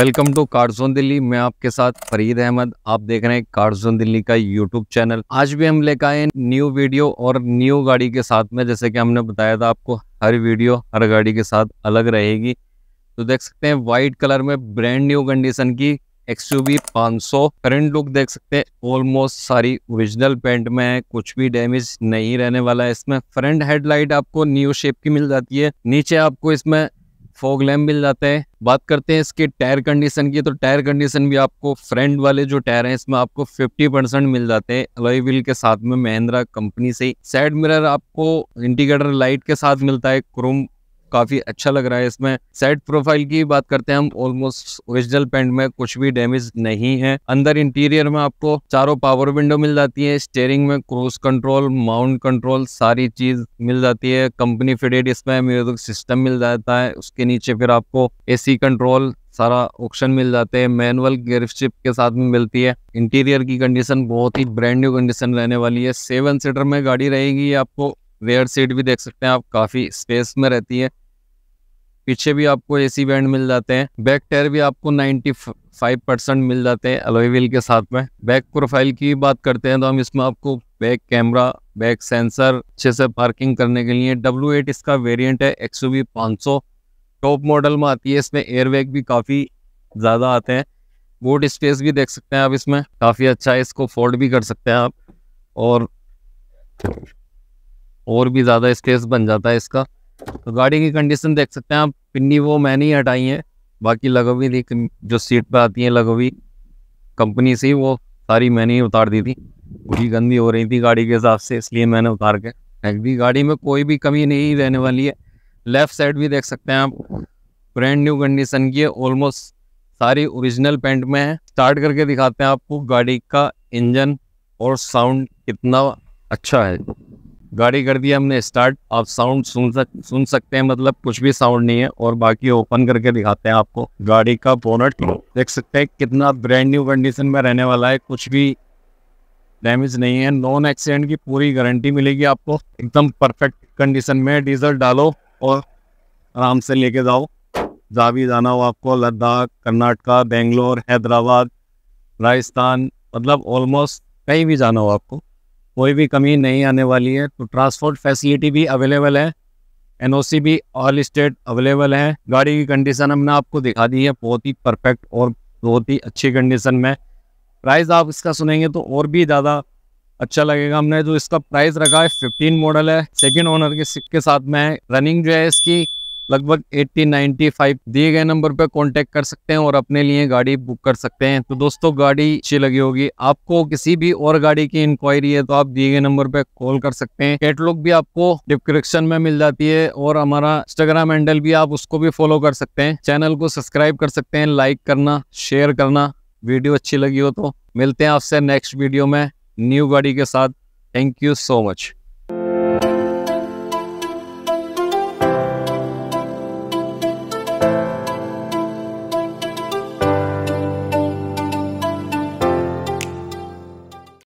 welcome to कार्डजोन Delhi मैं आपके साथ फरीद अहमद आप देख रहे हैं कार्डजोन दिल्ली का यूट्यूब चैनल आज भी हम लेकर आए न्यू वीडियो और न्यू गाड़ी के साथ में जैसे कि हमने बताया था आपको हर वीडियो हर गाड़ी के साथ अलग रहेगी तो देख सकते हैं वाइट कलर में ब्रांड न्यू कंडीशन की एक्स यू करंट लुक देख सकते हैं ऑलमोस्ट सारी ओरिजिनल पेंट में है कुछ भी डैमेज नहीं रहने वाला है इसमें फ्रंट हेडलाइट आपको न्यू शेप की मिल जाती है नीचे आपको इसमें फॉग लैम्प मिल जाता है बात करते हैं इसके टायर कंडीशन की तो टायर कंडीशन भी आपको फ्रंट वाले जो टायर हैं इसमें आपको 50 परसेंट मिल जाते हैं अलॉय व्हील के साथ में महिंद्रा कंपनी से साइड मिरर आपको इंडिकेटर लाइट के साथ मिलता है क्रोम काफ़ी अच्छा लग रहा है इसमें साइड प्रोफाइल की बात करते हैं हम ऑलमोस्ट ओरिजिनल पेंट में कुछ भी डैमेज नहीं है अंदर इंटीरियर में आपको चारों पावर विंडो मिल जाती है स्टेयरिंग में क्रूज कंट्रोल माउंट कंट्रोल सारी चीज मिल जाती है कंपनी फिटेड इसमें म्यूजिक सिस्टम मिल जाता है उसके नीचे फिर आपको एसी कंट्रोल सारा ऑप्शन मिल जाते हैं मैनुअल गियर शिप के साथ में मिलती है इंटीरियर की कंडीशन बहुत ही ब्रांड न्यू कंडीशन रहने वाली है सेवन सीटर में गाड़ी रहेगी आपको रेयर सीट भी देख सकते हैं आप काफ़ी स्पेस में रहती है पीछे भी आपको ए सी बैंड मिल जाते हैं बैक टायर भी आपको फाइव परसेंट मिल जाते हैं अलोई व्हील के साथ में बैक प्रोफाइल की बात करते हैं तो हम इसमें आपको बैक कैमरा बैक सेंसर अच्छे से पार्किंग करने के लिए डब्ल्यू एट इसका वेरिएंट है एक्स यू टॉप मॉडल में आती है इसमें एयरबैग भी काफ़ी ज़्यादा आते हैं बोट स्पेस भी देख सकते हैं आप इसमें काफ़ी अच्छा है इसको फोल्ड भी कर सकते हैं आप और और भी ज़्यादा स्पेस बन जाता है इसका तो गाड़ी की कंडीशन देख सकते हैं आप पिन्नी वो मैंने ही हटाई है बाकी लगवी थी जो सीट पर आती है लगवी कंपनी से वो सारी मैंने ही उतार दी थी पूरी गंदी हो रही थी गाड़ी के हिसाब से इसलिए मैंने उतार के फेंक दी गाड़ी में कोई भी कमी नहीं रहने वाली है लेफ़्ट साइड भी देख सकते हैं आप ब्रांड न्यू कंडीशन की है ऑलमोस्ट सारी ओरिजिनल पेंट में है स्टार्ट करके दिखाते हैं आपको गाड़ी का इंजन और साउंड कितना अच्छा है गाड़ी कर दी हमने स्टार्ट आप साउंड सुन सक सुन सकते हैं मतलब कुछ भी साउंड नहीं है और बाकी ओपन करके दिखाते हैं आपको गाड़ी का बोनट देख सकते हैं कितना ब्रांड न्यू कंडीशन में रहने वाला है कुछ भी डैमेज नहीं है नॉन एक्सीडेंट की पूरी गारंटी मिलेगी आपको एकदम परफेक्ट कंडीशन में डीजल डालो और आराम से लेके जाओ जहाँ भी जाना हो आपको लद्दाख कर्नाटका बेंगलोर हैदराबाद राजस्थान मतलब ऑलमोस्ट कहीं भी जाना हो आपको कोई भी कमी नहीं आने वाली है तो ट्रांसपोर्ट फैसिलिटी भी अवेलेबल है एनओसी भी ऑल स्टेट अवेलेबल है गाड़ी की कंडीशन हमने आपको दिखा दी है बहुत ही परफेक्ट और बहुत ही अच्छी कंडीशन में प्राइस आप इसका सुनेंगे तो और भी ज़्यादा अच्छा लगेगा हमने जो इसका प्राइस रखा है फिफ्टीन मॉडल है सेकेंड ओनर के के साथ में है रनिंग जो है इसकी लगभग 80-95 दिए गए नंबर पर कांटेक्ट कर सकते हैं और अपने लिए गाड़ी बुक कर सकते हैं तो दोस्तों गाड़ी अच्छी लगी होगी आपको किसी भी और गाड़ी की इंक्वायरी है तो आप दिए गए नंबर पर कॉल कर सकते हैं कैटलॉग भी आपको डिस्क्रिप्शन में मिल जाती है और हमारा इंस्टाग्राम हैंडल भी आप उसको भी फॉलो कर सकते हैं चैनल को सब्सक्राइब कर सकते हैं लाइक करना शेयर करना वीडियो अच्छी लगी हो तो मिलते हैं आपसे नेक्स्ट वीडियो में न्यू गाड़ी के साथ थैंक यू सो मच